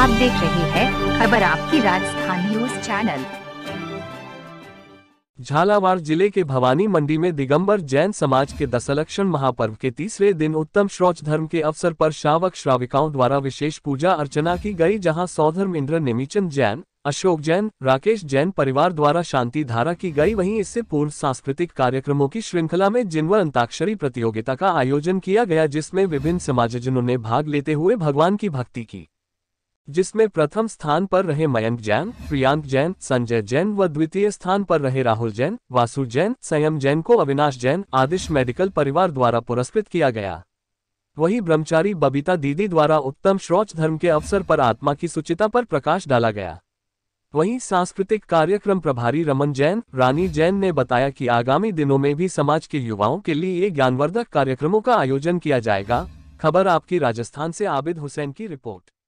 आप देख रहे हैं खबर आपकी राजस्थान न्यूज चैनल झालावाड़ जिले के भवानी मंडी में दिगंबर जैन समाज के दशलक्षण महापर्व के तीसरे दिन उत्तम श्रौच धर्म के अवसर पर श्रावक श्राविकाओं द्वारा विशेष पूजा अर्चना की गई जहां सौधर्म इंद्र नेमीचंद जैन अशोक जैन राकेश जैन परिवार द्वारा शांति धारा की गई वहीं इससे पूर्व सांस्कृतिक कार्यक्रमों की श्रृंखला में जिनवर अंताक्षरी प्रतियोगिता का आयोजन किया गया जिसमें विभिन्न समाजजनों ने भाग लेते हुए भगवान की भक्ति की जिसमें प्रथम स्थान पर रहे मयंक जैन प्रियांक जैन संजय जैन व द्वितीय स्थान पर रहे राहुल जैन वासु जैन संयम जैन को अविनाश जैन आदिश मेडिकल परिवार द्वारा पुरस्कृत किया गया वही ब्रह्मचारी बबीता दीदी द्वारा उत्तम श्रोच धर्म के अवसर पर आत्मा की सुचिता पर प्रकाश डाला गया वहीं सांस्कृतिक कार्यक्रम प्रभारी रमन जैन रानी जैन ने बताया कि आगामी दिनों में भी समाज के युवाओं के लिए ज्ञानवर्धक कार्यक्रमों का आयोजन किया जाएगा खबर आपकी राजस्थान से आबिद हुसैन की रिपोर्ट